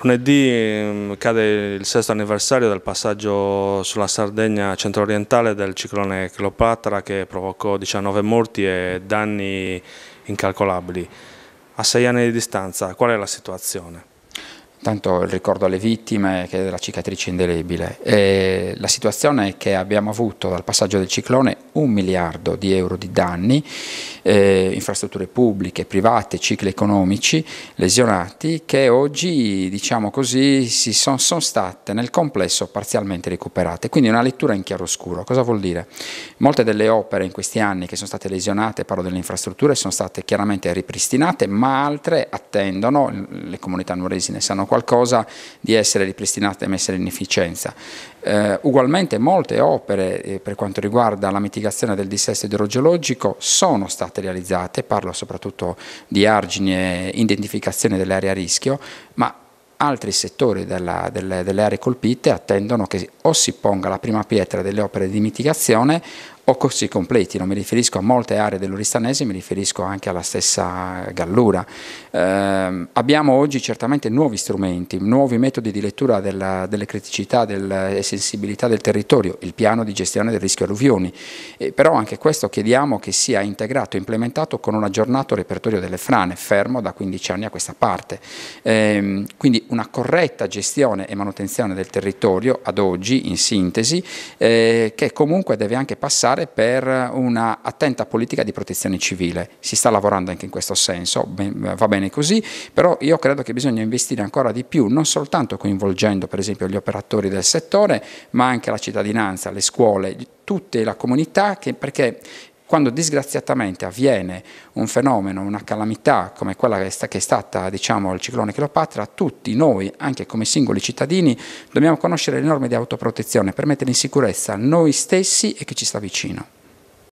Lunedì mm, cade il sesto anniversario del passaggio sulla Sardegna centro-orientale del ciclone Cleopatra che provocò 19 morti e danni incalcolabili. A sei anni di distanza, qual è la situazione? tanto il ricordo alle vittime che è la cicatrice indelebile. E la situazione è che abbiamo avuto dal passaggio del ciclone un miliardo di euro di danni, eh, infrastrutture pubbliche, private, cicli economici lesionati che oggi diciamo così, si sono son state nel complesso parzialmente recuperate. Quindi una lettura in chiaroscuro. Cosa vuol dire? Molte delle opere in questi anni che sono state lesionate, parlo delle infrastrutture, sono state chiaramente ripristinate, ma altre attendono, le comunità nuoresi ne sanno qualcosa di essere ripristinata e messa in efficienza. Eh, ugualmente molte opere eh, per quanto riguarda la mitigazione del dissesto idrogeologico sono state realizzate, parlo soprattutto di argini e identificazione delle aree a rischio, ma altri settori della, delle, delle, aree colpite attendono che o si ponga la prima pietra delle opere di mitigazione o corsi completi, non mi riferisco a molte aree dell'Oristanese, mi riferisco anche alla stessa Gallura. Eh, abbiamo oggi certamente nuovi strumenti, nuovi metodi di lettura della, delle criticità del, e sensibilità del territorio, il piano di gestione del rischio alluvioni, eh, però anche questo chiediamo che sia integrato e implementato con un aggiornato repertorio delle frane, fermo da 15 anni a questa parte. Eh, quindi una corretta gestione e manutenzione del territorio ad oggi, in sintesi, eh, che comunque deve anche passare fare per una attenta politica di protezione civile. Si sta lavorando anche in questo senso, va bene così, però io credo che bisogna investire ancora di più, non soltanto coinvolgendo per esempio gli operatori del settore, ma anche la cittadinanza, le scuole, tutta la comunità, che, perché quando disgraziatamente avviene un fenomeno, una calamità come quella che è stata diciamo, il ciclone Cleopatra, tutti noi, anche come singoli cittadini, dobbiamo conoscere le norme di autoprotezione per mettere in sicurezza noi stessi e chi ci sta vicino.